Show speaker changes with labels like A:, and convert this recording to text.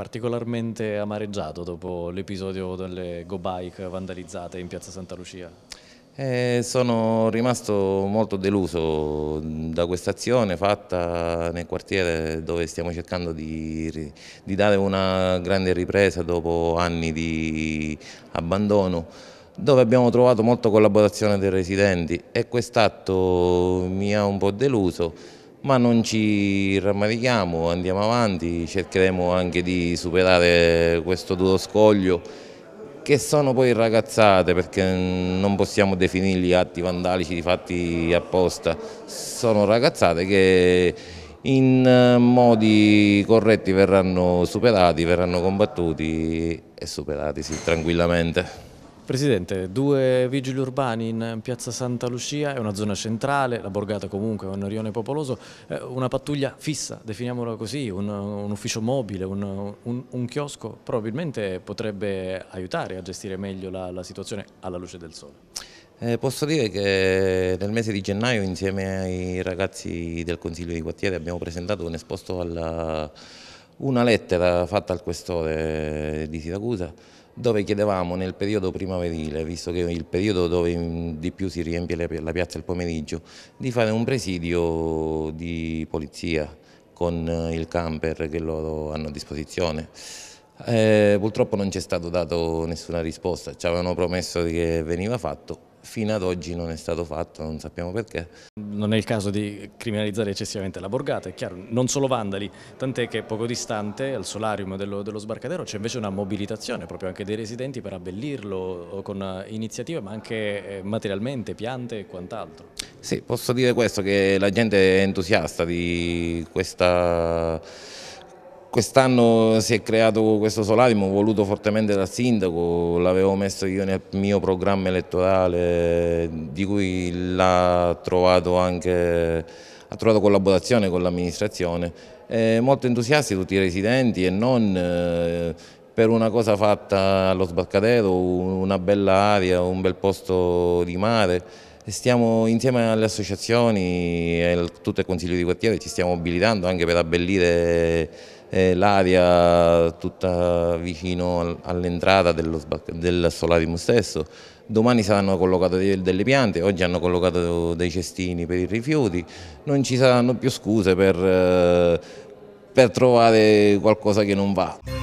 A: particolarmente amareggiato dopo l'episodio delle go bike vandalizzate in piazza Santa Lucia?
B: Eh, sono rimasto molto deluso da questa azione fatta nel quartiere dove stiamo cercando di, di dare una grande ripresa dopo anni di abbandono dove abbiamo trovato molta collaborazione dei residenti e quest'atto mi ha un po' deluso ma non ci rammarichiamo, andiamo avanti, cercheremo anche di superare questo duro scoglio che sono poi ragazzate perché non possiamo definirli atti vandalici fatti apposta, sono ragazzate che in eh, modi corretti verranno superati, verranno combattuti e superati sì, tranquillamente.
A: Presidente, due vigili urbani in piazza Santa Lucia, è una zona centrale, la borgata comunque è un rione popoloso, eh, una pattuglia fissa, definiamola così, un, un ufficio mobile, un, un, un, chiosco, probabilmente potrebbe aiutare a gestire meglio la, la situazione alla luce del sole.
B: Eh, posso dire che nel mese di gennaio insieme ai ragazzi del Consiglio di Quartiere abbiamo presentato un esposto alla una lettera fatta al questore di Siracusa dove chiedevamo nel periodo primaverile, visto che è il periodo dove mm, di più si riempie la piazza il pomeriggio, di fare un presidio di polizia con eh, il camper che loro hanno a disposizione. Eh, purtroppo non ci è stata data nessuna risposta, ci avevano promesso che veniva fatto, fino ad oggi non è stato fatto, non sappiamo perché. Non è il caso di criminalizzare
A: eccessivamente la borgata, è chiaro, non solo vandali, tant'è che poco distante al solarium dello, dello sbarcadero c'è invece una mobilitazione proprio anche dei residenti per abbellirlo con iniziative ma anche eh, materialmente, piante e quant'altro.
B: Sì, posso dire questo, che la gente è entusiasta di questa Quest'anno si è creato questo solarium voluto fortemente dal sindaco, l'avevo messo io nel mio programma elettorale di cui l'ha trovato anche, ha trovato collaborazione con l'amministrazione. molto entusiasti tutti i residenti e non eh, per una cosa fatta allo sbarcadero, una bella aria, un bel posto di mare. Stiamo insieme alle associazioni e tutto il consiglio di quartiere, ci stiamo mobilitando anche per abbellire eh, l'aria tutta vicino all'entrata del solarium stesso. Domani saranno collocate delle piante, oggi hanno collocato dei cestini per i rifiuti, non ci saranno più scuse per, eh, per trovare qualcosa che non va.